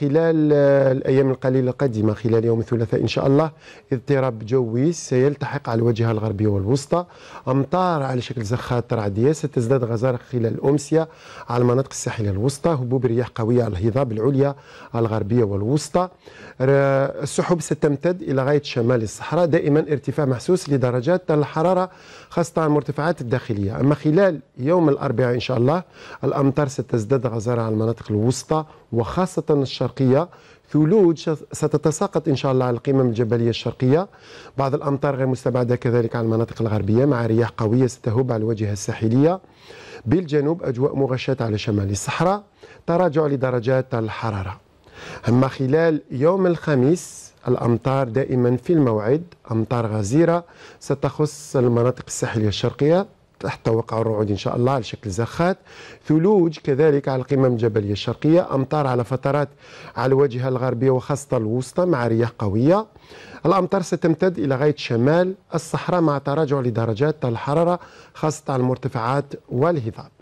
خلال الأيام القليلة القادمة خلال يوم الثلاثاء إن شاء الله اضطراب جوي سيلتحق على الواجهة الغربية والوسطى أمطار على شكل زخات رعدية ستزداد غزارة خلال الأمسية على المناطق الساحلية الوسطى هبوب رياح قوية على الهضاب العليا الغربية والوسطى السحب ستمتد إلى غاية شمال الصحراء دائما ارتفاع محسوس لدرجات الحرارة خاصة المرتفعات الداخلية أما خلال يوم الأربعاء إن شاء الله الأمطار ستزداد غزارة على المناطق الوسطى وخاصة الشرق الشرقية ثلوج ستتساقط إن شاء الله على القمم الجبلية الشرقية بعض الأمطار غير مستبعدة كذلك على المناطق الغربية مع رياح قوية ستهب على الواجهة الساحلية بالجنوب أجواء مغشاة على شمال الصحراء تراجع لدرجات الحرارة أما خلال يوم الخميس الأمطار دائما في الموعد أمطار غزيرة ستخص المناطق الساحلية الشرقية تحت وقع الرعود إن شاء الله على شكل زخات ثلوج كذلك على القمم الجبلية الشرقية أمطار على فترات على الواجهة الغربية وخاصة الوسطى مع رياح قوية الأمطار ستمتد إلى غاية شمال الصحراء مع تراجع لدرجات الحرارة خاصة على المرتفعات والهضاب